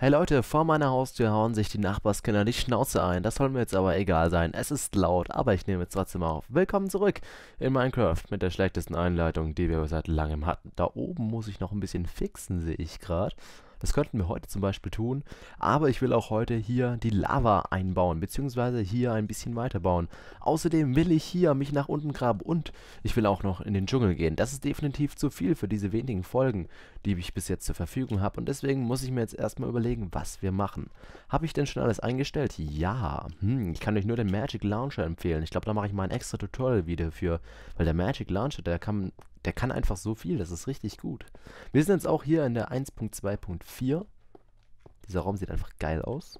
Hey Leute, vor meiner Haustür hauen sich die Nachbarskinder die Schnauze ein. Das soll mir jetzt aber egal sein. Es ist laut, aber ich nehme jetzt trotzdem auf. Willkommen zurück in Minecraft mit der schlechtesten Einleitung, die wir seit langem hatten. Da oben muss ich noch ein bisschen fixen, sehe ich gerade. Das könnten wir heute zum Beispiel tun, aber ich will auch heute hier die Lava einbauen, beziehungsweise hier ein bisschen weiterbauen. Außerdem will ich hier mich nach unten graben und ich will auch noch in den Dschungel gehen. Das ist definitiv zu viel für diese wenigen Folgen, die ich bis jetzt zur Verfügung habe und deswegen muss ich mir jetzt erstmal überlegen, was wir machen. Habe ich denn schon alles eingestellt? Ja. Hm, ich kann euch nur den Magic Launcher empfehlen. Ich glaube, da mache ich mal ein extra Tutorial-Video für, weil der Magic Launcher, der kann der kann einfach so viel, das ist richtig gut. Wir sind jetzt auch hier in der 1.2.4. Dieser Raum sieht einfach geil aus.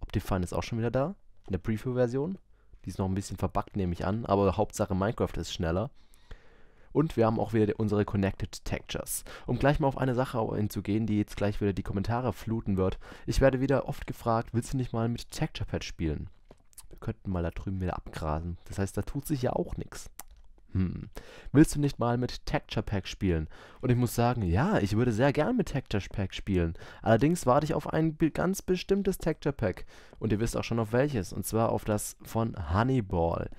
Optifine ist auch schon wieder da, in der Preview-Version. Die ist noch ein bisschen verbuggt, nehme ich an, aber Hauptsache Minecraft ist schneller. Und wir haben auch wieder unsere Connected Textures. Um gleich mal auf eine Sache hinzugehen, die jetzt gleich wieder die Kommentare fluten wird. Ich werde wieder oft gefragt, willst du nicht mal mit Texture Pad spielen? Wir könnten mal da drüben wieder abgrasen. Das heißt, da tut sich ja auch nichts. Hm. Willst du nicht mal mit Texture Pack spielen? Und ich muss sagen, ja, ich würde sehr gern mit Texture Pack spielen. Allerdings warte ich auf ein ganz bestimmtes Texture Pack. Und ihr wisst auch schon auf welches. Und zwar auf das von Honeyball.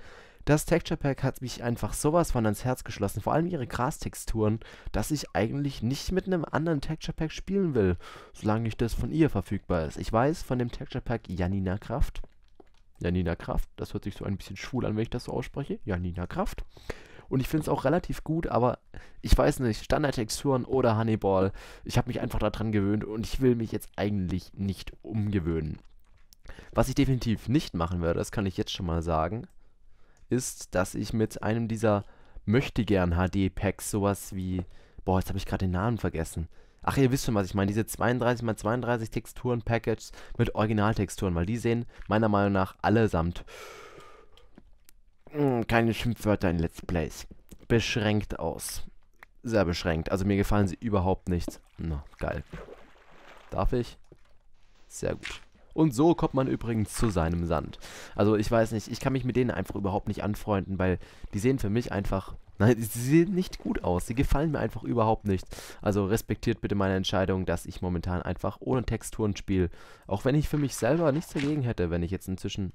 Das Texture Pack hat mich einfach sowas von ans Herz geschlossen, vor allem ihre Grastexturen, dass ich eigentlich nicht mit einem anderen Texture Pack spielen will, solange nicht das von ihr verfügbar ist. Ich weiß von dem Texture Pack Janina Kraft, Janina Kraft. Das hört sich so ein bisschen schwul an, wenn ich das so ausspreche. Janina Kraft. Und ich finde es auch relativ gut, aber ich weiß nicht, Standardtexturen oder Honeyball. Ich habe mich einfach daran gewöhnt und ich will mich jetzt eigentlich nicht umgewöhnen. Was ich definitiv nicht machen werde, das kann ich jetzt schon mal sagen, ist, dass ich mit einem dieser möchtegern HD-Packs sowas wie, boah, jetzt habe ich gerade den Namen vergessen, Ach, ihr wisst schon, was ich meine. Diese 32x32 Texturen-Packages mit Originaltexturen, weil die sehen meiner Meinung nach allesamt hm, keine Schimpfwörter in Let's Plays. Beschränkt aus. Sehr beschränkt. Also mir gefallen sie überhaupt nicht. Na, geil. Darf ich? Sehr gut. Und so kommt man übrigens zu seinem Sand. Also ich weiß nicht, ich kann mich mit denen einfach überhaupt nicht anfreunden, weil die sehen für mich einfach Nein, sie sehen nicht gut aus. Sie gefallen mir einfach überhaupt nicht. Also respektiert bitte meine Entscheidung, dass ich momentan einfach ohne Texturen spiele. Auch wenn ich für mich selber nichts dagegen hätte, wenn ich jetzt inzwischen...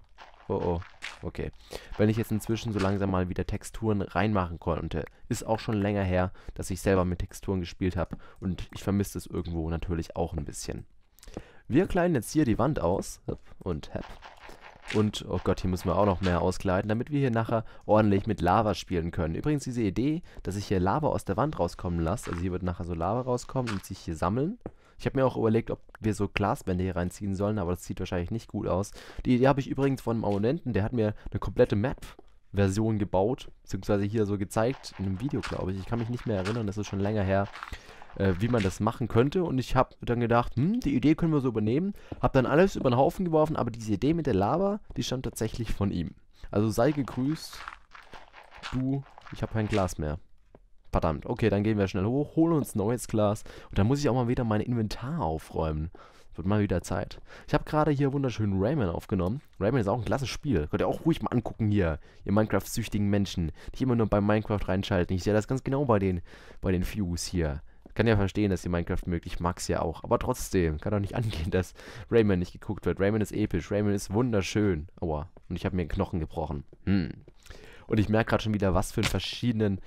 Oh oh, okay. Wenn ich jetzt inzwischen so langsam mal wieder Texturen reinmachen konnte. Ist auch schon länger her, dass ich selber mit Texturen gespielt habe. Und ich vermisse es irgendwo natürlich auch ein bisschen. Wir kleiden jetzt hier die Wand aus. Und hep. Und, oh Gott, hier müssen wir auch noch mehr auskleiden, damit wir hier nachher ordentlich mit Lava spielen können. Übrigens diese Idee, dass ich hier Lava aus der Wand rauskommen lasse, also hier wird nachher so Lava rauskommen und sich hier sammeln. Ich habe mir auch überlegt, ob wir so Glaswände hier reinziehen sollen, aber das sieht wahrscheinlich nicht gut aus. Die Idee habe ich übrigens von einem Abonnenten, der hat mir eine komplette Map Version gebaut, beziehungsweise hier so gezeigt in einem Video, glaube ich. Ich kann mich nicht mehr erinnern, das ist schon länger her äh, wie man das machen könnte. Und ich habe dann gedacht, hm, die Idee können wir so übernehmen. Habe dann alles über den Haufen geworfen, aber diese Idee mit der Lava, die stammt tatsächlich von ihm. Also sei gegrüßt, du, ich habe kein Glas mehr. Verdammt, okay, dann gehen wir schnell hoch, holen uns ein neues Glas. Und dann muss ich auch mal wieder mein Inventar aufräumen. Wird mal wieder Zeit. Ich habe gerade hier wunderschönen Rayman aufgenommen. Rayman ist auch ein klasse Spiel. Könnt ihr auch ruhig mal angucken hier, ihr Minecraft-süchtigen Menschen. die immer nur bei Minecraft reinschalten. Ich sehe das ganz genau bei den, bei den Views hier kann ja verstehen, dass die Minecraft möglich, mag's ja auch. Aber trotzdem, kann doch nicht angehen, dass Rayman nicht geguckt wird. Rayman ist episch, Rayman ist wunderschön. Aua, und ich habe mir einen Knochen gebrochen. Hm. Und ich merke gerade schon wieder, was für einen verschiedenen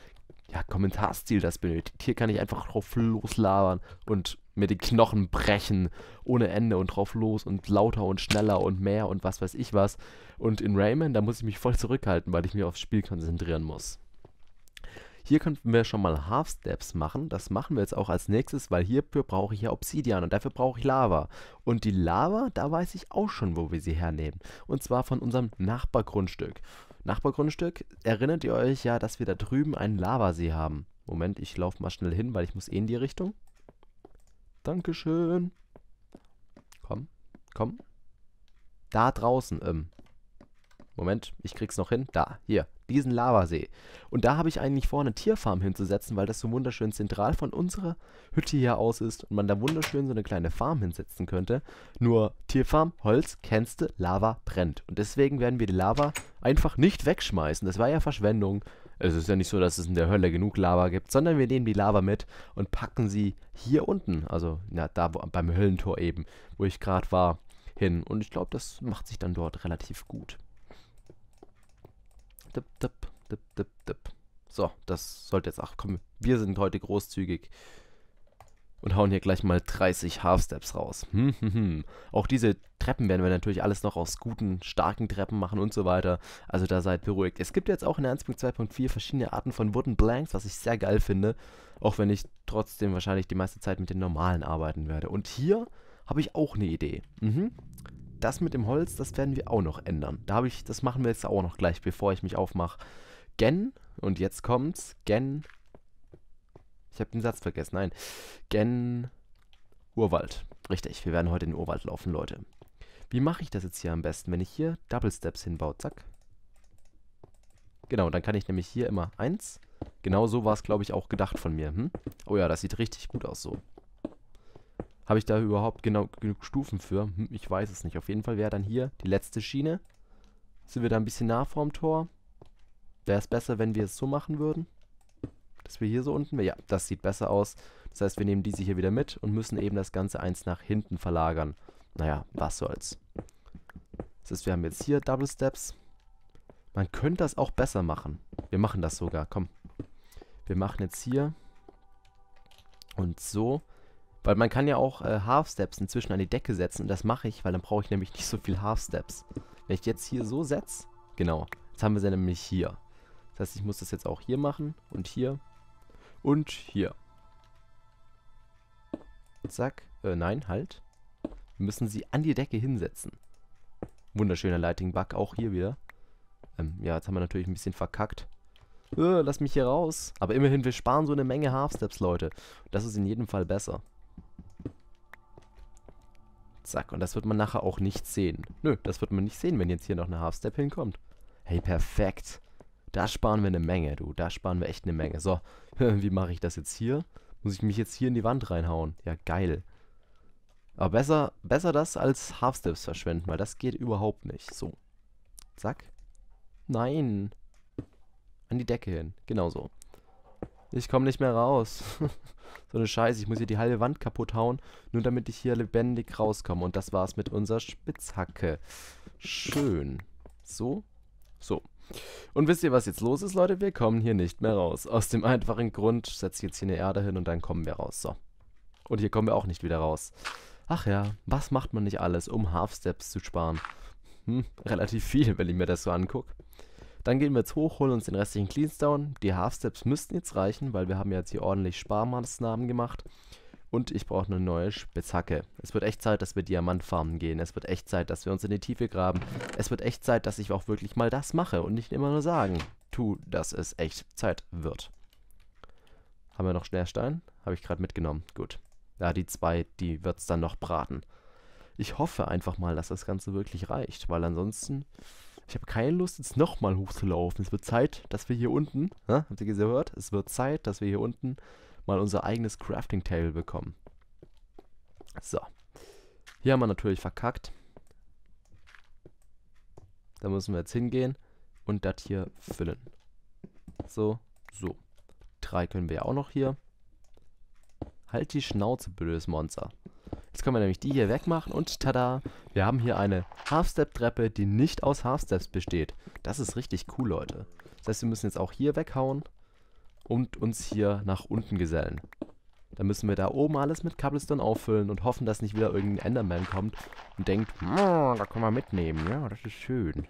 ja, Kommentarstil das benötigt. Hier kann ich einfach drauf loslabern und mir die Knochen brechen ohne Ende und drauf los und lauter und schneller und mehr und was weiß ich was. Und in Rayman, da muss ich mich voll zurückhalten, weil ich mich aufs Spiel konzentrieren muss. Hier könnten wir schon mal Half Steps machen. Das machen wir jetzt auch als nächstes, weil hierfür brauche ich ja Obsidian und dafür brauche ich Lava. Und die Lava, da weiß ich auch schon, wo wir sie hernehmen. Und zwar von unserem Nachbargrundstück. Nachbargrundstück, erinnert ihr euch ja, dass wir da drüben einen Lavasee haben. Moment, ich laufe mal schnell hin, weil ich muss eh in die Richtung. Dankeschön. Komm, komm. Da draußen, ähm. Moment, ich krieg's noch hin. Da, hier diesen Lavasee. Und da habe ich eigentlich vor, eine Tierfarm hinzusetzen, weil das so wunderschön zentral von unserer Hütte hier aus ist und man da wunderschön so eine kleine Farm hinsetzen könnte. Nur Tierfarm, Holz, kennst du, Lava brennt. Und deswegen werden wir die Lava einfach nicht wegschmeißen. Das war ja Verschwendung. Es ist ja nicht so, dass es in der Hölle genug Lava gibt, sondern wir nehmen die Lava mit und packen sie hier unten, also ja, da wo, beim Höllentor eben, wo ich gerade war, hin. Und ich glaube, das macht sich dann dort relativ gut. Dip, dip, dip, dip, dip. So, das sollte jetzt. auch kommen. wir sind heute großzügig. Und hauen hier gleich mal 30 Half-Steps raus. Hm, hm, hm. Auch diese Treppen werden wir natürlich alles noch aus guten, starken Treppen machen und so weiter. Also da seid beruhigt. Es gibt jetzt auch in der 1.2.4 verschiedene Arten von Wooden Blanks, was ich sehr geil finde. Auch wenn ich trotzdem wahrscheinlich die meiste Zeit mit den normalen arbeiten werde. Und hier habe ich auch eine Idee. Mhm das mit dem Holz, das werden wir auch noch ändern. Da habe ich, das machen wir jetzt auch noch gleich, bevor ich mich aufmache. Gen, und jetzt kommt's, Gen. Ich habe den Satz vergessen, nein. Gen Urwald. Richtig, wir werden heute in den Urwald laufen, Leute. Wie mache ich das jetzt hier am besten? Wenn ich hier Double Steps hinbaue, zack. Genau, dann kann ich nämlich hier immer eins. Genau so war es, glaube ich, auch gedacht von mir. Hm? Oh ja, das sieht richtig gut aus so. Habe ich da überhaupt genau genug Stufen für? Hm, ich weiß es nicht. Auf jeden Fall wäre dann hier die letzte Schiene. Sind wir da ein bisschen nah vorm Tor? Wäre es besser, wenn wir es so machen würden? Dass wir hier so unten... Ja, das sieht besser aus. Das heißt, wir nehmen diese hier wieder mit und müssen eben das Ganze eins nach hinten verlagern. Naja, was soll's. Das heißt, wir haben jetzt hier Double Steps. Man könnte das auch besser machen. Wir machen das sogar, komm. Wir machen jetzt hier und so. Weil man kann ja auch äh, Half-Steps inzwischen an die Decke setzen. Und das mache ich, weil dann brauche ich nämlich nicht so viel Half-Steps. Wenn ich jetzt hier so setze, genau, jetzt haben wir sie nämlich hier. Das heißt, ich muss das jetzt auch hier machen und hier und hier. Zack. Äh, nein, halt. Wir müssen sie an die Decke hinsetzen. Wunderschöner Lighting-Bug, auch hier wieder. Ähm, ja, jetzt haben wir natürlich ein bisschen verkackt. Äh, lass mich hier raus. Aber immerhin, wir sparen so eine Menge Half-Steps, Leute. Das ist in jedem Fall besser. Zack. Und das wird man nachher auch nicht sehen. Nö, das wird man nicht sehen, wenn jetzt hier noch eine Half-Step hinkommt. Hey, perfekt. Da sparen wir eine Menge, du. Da sparen wir echt eine Menge. So, wie mache ich das jetzt hier? Muss ich mich jetzt hier in die Wand reinhauen? Ja, geil. Aber besser, besser das als Half-Steps verschwenden, weil das geht überhaupt nicht. So. Zack. Nein. An die Decke hin. Genau so. Ich komme nicht mehr raus. so eine Scheiße, ich muss hier die halbe Wand kaputt hauen, nur damit ich hier lebendig rauskomme. Und das war's mit unserer Spitzhacke. Schön. So? So. Und wisst ihr, was jetzt los ist, Leute? Wir kommen hier nicht mehr raus. Aus dem einfachen Grund, setze ich jetzt hier eine Erde hin und dann kommen wir raus. So. Und hier kommen wir auch nicht wieder raus. Ach ja, was macht man nicht alles, um Half-Steps zu sparen? Hm, relativ viel, wenn ich mir das so angucke. Dann gehen wir jetzt hoch, holen uns den restlichen Cleanstone. Die Half Steps müssten jetzt reichen, weil wir haben jetzt hier ordentlich Sparmaßnahmen gemacht. Und ich brauche eine neue Spitzhacke. Es wird echt Zeit, dass wir Diamantfarmen gehen. Es wird echt Zeit, dass wir uns in die Tiefe graben. Es wird echt Zeit, dass ich auch wirklich mal das mache und nicht immer nur sagen, tu, dass es echt Zeit wird. Haben wir noch Schnellstein? Habe ich gerade mitgenommen. Gut. Ja, die zwei, die wird es dann noch braten. Ich hoffe einfach mal, dass das Ganze wirklich reicht, weil ansonsten ich habe keine Lust, jetzt nochmal hochzulaufen. Es wird Zeit, dass wir hier unten, ne, habt ihr gehört? Es wird Zeit, dass wir hier unten mal unser eigenes Crafting Table bekommen. So. Hier haben wir natürlich verkackt. Da müssen wir jetzt hingehen und das hier füllen. So, so. Drei können wir ja auch noch hier. Halt die Schnauze, blödes Monster. Jetzt können wir nämlich die hier wegmachen und tada, wir haben hier eine Half-Step-Treppe, die nicht aus Half-Steps besteht. Das ist richtig cool, Leute. Das heißt, wir müssen jetzt auch hier weghauen und uns hier nach unten gesellen. Dann müssen wir da oben alles mit Cobblestone auffüllen und hoffen, dass nicht wieder irgendein Enderman kommt und denkt, da können wir mitnehmen. Ja, das ist schön.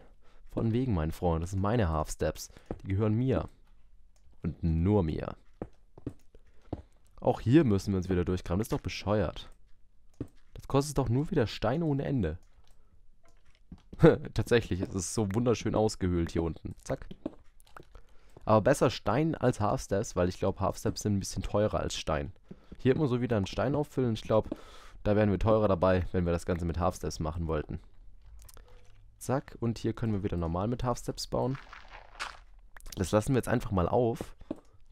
Von wegen, mein Freund, das sind meine Half-Steps. Die gehören mir. Und nur mir. Auch hier müssen wir uns wieder durchkramen. Das ist doch bescheuert. Jetzt kostet es doch nur wieder Steine ohne Ende. Tatsächlich, es ist so wunderschön ausgehöhlt hier unten. Zack. Aber besser Stein als Halfsteps, weil ich glaube, Halfsteps sind ein bisschen teurer als Stein. Hier immer so wieder einen Stein auffüllen. Ich glaube, da wären wir teurer dabei, wenn wir das Ganze mit Halfsteps machen wollten. Zack. Und hier können wir wieder normal mit Halfsteps bauen. Das lassen wir jetzt einfach mal auf.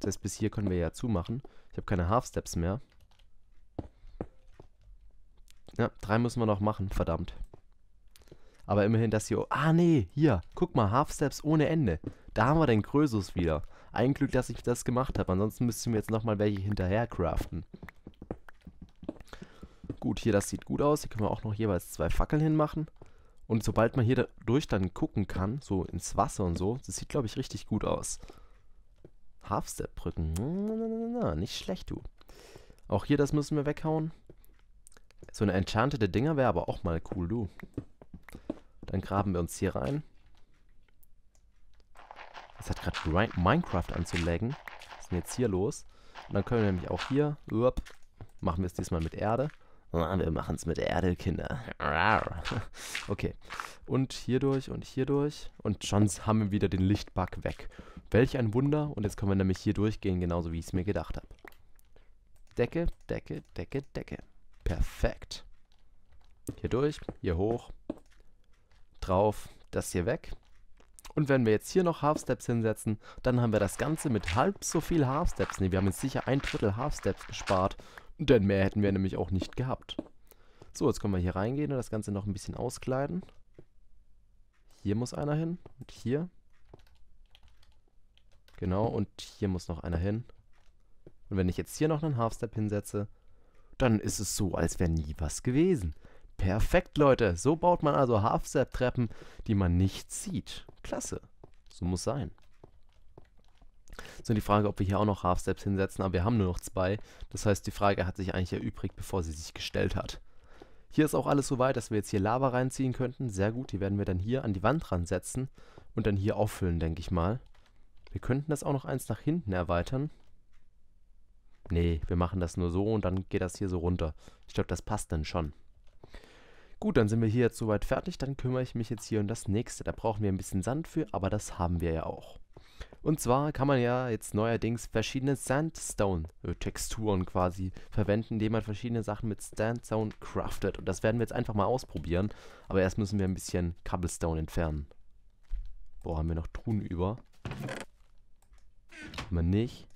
Das heißt, bis hier können wir ja zumachen. Ich habe keine Halfsteps mehr. Ja, drei müssen wir noch machen, verdammt. Aber immerhin das hier. Ah, nee, hier. Guck mal, Half Steps ohne Ende. Da haben wir den Krösus wieder. Ein Glück, dass ich das gemacht habe. Ansonsten müssten wir jetzt nochmal welche hinterher craften. Gut, hier, das sieht gut aus. Hier können wir auch noch jeweils zwei Fackeln hinmachen. Und sobald man hier durch dann gucken kann, so ins Wasser und so, das sieht, glaube ich, richtig gut aus. Half-Step-Brücken. Nicht schlecht, du. Auch hier, das müssen wir weghauen. So eine enchantete Dinger wäre aber auch mal cool, du. Dann graben wir uns hier rein. Es hat gerade Minecraft anzulaggen. Was ist denn jetzt hier los? Und dann können wir nämlich auch hier, up, machen wir es diesmal mit Erde. wir machen es mit Erde, Kinder. Okay. Und hierdurch und hierdurch. Und schon haben wir wieder den Lichtbug weg. Welch ein Wunder. Und jetzt können wir nämlich hier durchgehen, genauso wie ich es mir gedacht habe. Decke, Decke, Decke, Decke. Perfekt. Hier durch, hier hoch, drauf, das hier weg. Und wenn wir jetzt hier noch Half Steps hinsetzen, dann haben wir das Ganze mit halb so viel Half Steps. Ne, wir haben jetzt sicher ein Drittel Half Steps gespart, denn mehr hätten wir nämlich auch nicht gehabt. So, jetzt können wir hier reingehen und das Ganze noch ein bisschen auskleiden. Hier muss einer hin und hier. Genau, und hier muss noch einer hin. Und wenn ich jetzt hier noch einen Half Step hinsetze, dann ist es so, als wäre nie was gewesen. Perfekt, Leute. So baut man also Half-Step-Treppen, die man nicht sieht. Klasse. So muss sein. So, die Frage, ob wir hier auch noch Half-Steps hinsetzen, aber wir haben nur noch zwei. Das heißt, die Frage hat sich eigentlich erübrigt, bevor sie sich gestellt hat. Hier ist auch alles so weit, dass wir jetzt hier Lava reinziehen könnten. Sehr gut, die werden wir dann hier an die Wand ransetzen und dann hier auffüllen, denke ich mal. Wir könnten das auch noch eins nach hinten erweitern nee, wir machen das nur so und dann geht das hier so runter. Ich glaube, das passt dann schon. Gut, dann sind wir hier jetzt soweit fertig. Dann kümmere ich mich jetzt hier um das nächste. Da brauchen wir ein bisschen Sand für, aber das haben wir ja auch. Und zwar kann man ja jetzt neuerdings verschiedene Sandstone-Texturen äh, quasi verwenden, indem man verschiedene Sachen mit Sandstone craftet. Und das werden wir jetzt einfach mal ausprobieren. Aber erst müssen wir ein bisschen Cobblestone entfernen. Boah, haben wir noch Truhen über? Haben wir nicht.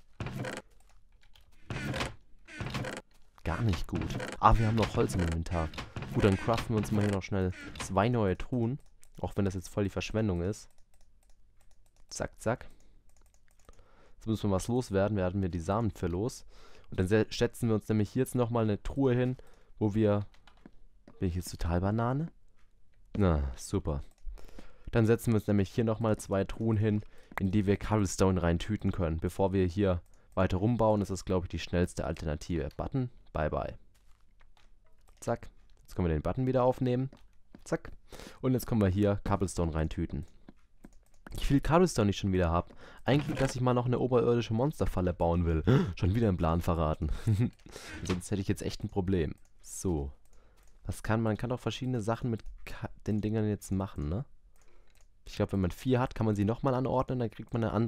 Gar nicht gut. Ah, wir haben noch Holz im Inventar. Gut, dann craften wir uns mal hier noch schnell zwei neue Truhen. Auch wenn das jetzt voll die Verschwendung ist. Zack, zack. Jetzt müssen wir was loswerden. Werden wir die Samen für los. Und dann setzen wir uns nämlich jetzt nochmal eine Truhe hin, wo wir... Bin ich jetzt total Banane? Na, super. Dann setzen wir uns nämlich hier nochmal zwei Truhen hin, in die wir Cobblestone tüten können. Bevor wir hier weiter rumbauen, ist das, glaube ich, die schnellste Alternative. Button. Bye, bye. Zack. Jetzt können wir den Button wieder aufnehmen. Zack. Und jetzt können wir hier Cobblestone reintüten. Ich will Cobblestone nicht schon wieder haben. Eigentlich, dass ich mal noch eine oberirdische Monsterfalle bauen will. Schon wieder einen Plan verraten. Sonst hätte ich jetzt echt ein Problem. So. Was kann man? Man kann doch verschiedene Sachen mit Ka den Dingern jetzt machen, ne? Ich glaube, wenn man vier hat, kann man sie nochmal anordnen, dann kriegt man eine andere.